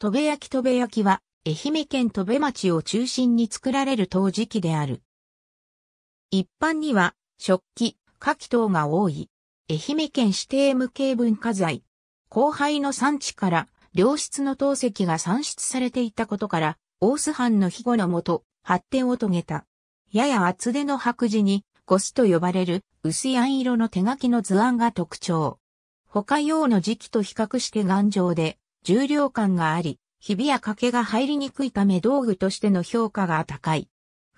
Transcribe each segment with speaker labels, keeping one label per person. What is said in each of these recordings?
Speaker 1: 戸部焼戸部焼は、愛媛県戸部町を中心に作られる陶磁器である。一般には、食器、火器等が多い。愛媛県指定無形文化財。後輩の産地から、良質の陶石が産出されていたことから、大須藩の庇護のもと、発展を遂げた。やや厚手の白磁に、ゴスと呼ばれる、薄い暗色の手書きの図案が特徴。他用の磁器と比較して頑丈で、重量感があり、ひびや欠けが入りにくいため道具としての評価が高い。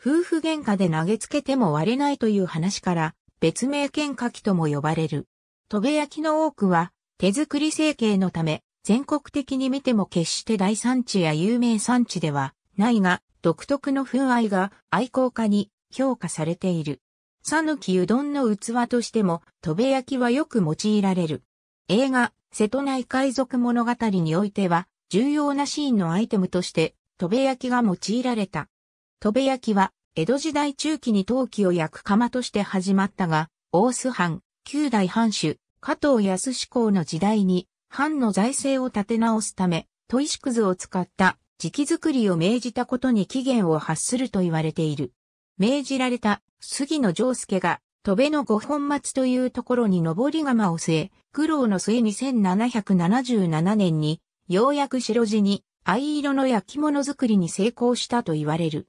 Speaker 1: 夫婦喧嘩で投げつけても割れないという話から、別名喧嘩機とも呼ばれる。戸部焼の多くは、手作り成形のため、全国的に見ても決して大産地や有名産地ではないが、独特の風合いが愛好家に評価されている。讃岐うどんの器としても、戸部焼はよく用いられる。映画、瀬戸内海賊物語においては、重要なシーンのアイテムとして、戸部焼きが用いられた。戸部焼きは、江戸時代中期に陶器を焼く釜として始まったが、大須藩、旧代藩主、加藤康志公の時代に、藩の財政を立て直すため、砥石くずを使った磁器作りを命じたことに起源を発すると言われている。命じられた杉野上介が戸部の五本松というところに登り窯を据え、苦労の末に1777年に、ようやく白地に藍色の焼き物作りに成功したと言われる。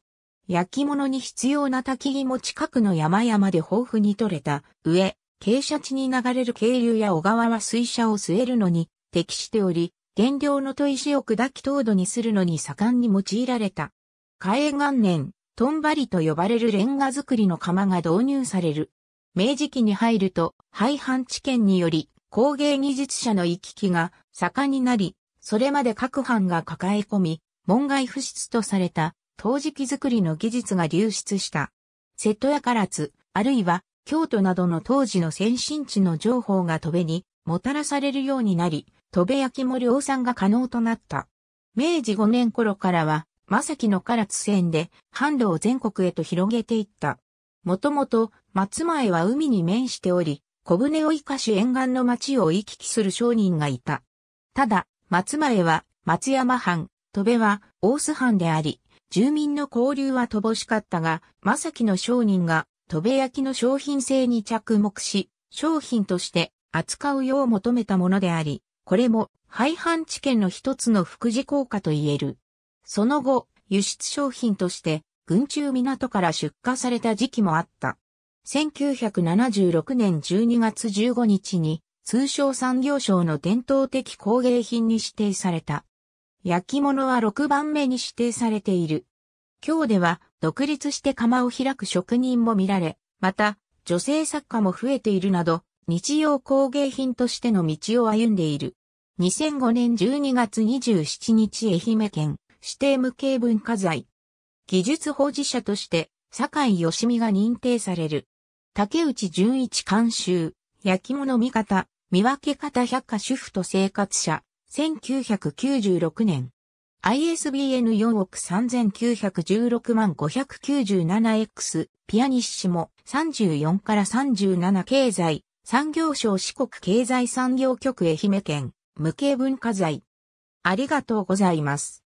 Speaker 1: 焼き物に必要な焚き木も近くの山々で豊富に取れた上、傾斜地に流れる渓流や小川は水車を据えるのに適しており、原料の砥石を砕き糖度にするのに盛んに用いられた。海永元年、トンバリと呼ばれるレンガ作りの窯が導入される。明治期に入ると廃藩置県により工芸技術者の行き来が盛んになり、それまで各藩が抱え込み、門外不出とされた陶磁器作りの技術が流出した。瀬戸や唐津、あるいは京都などの当時の先進地の情報が戸部にもたらされるようになり、戸部焼きも量産が可能となった。明治5年頃からは、正木の唐津線で販路を全国へと広げていった。もともと松前は海に面しており、小舟を生かし沿岸の町を行き来する商人がいた。ただ、松前は松山藩、戸部は大須藩であり、住民の交流は乏しかったが、正木の商人が戸部焼の商品性に着目し、商品として扱うよう求めたものであり、これも廃藩置県の一つの副次効果と言える。その後、輸出商品として群中港から出荷された時期もあった。1976年12月15日に通商産業省の伝統的工芸品に指定された。焼き物は6番目に指定されている。今日では独立して窯を開く職人も見られ、また女性作家も増えているなど、日用工芸品としての道を歩んでいる。2005年12月27日愛媛県指定無形文化財技術保持者として、坂井義美が認定される。竹内淳一監修、焼き物見方、見分け方百科主婦と生活者、1996年。ISBN 4億3916万 597X、ピアニッシモ、34から37経済、産業省四国経済産業局愛媛県、無形文化財。ありがとうございます。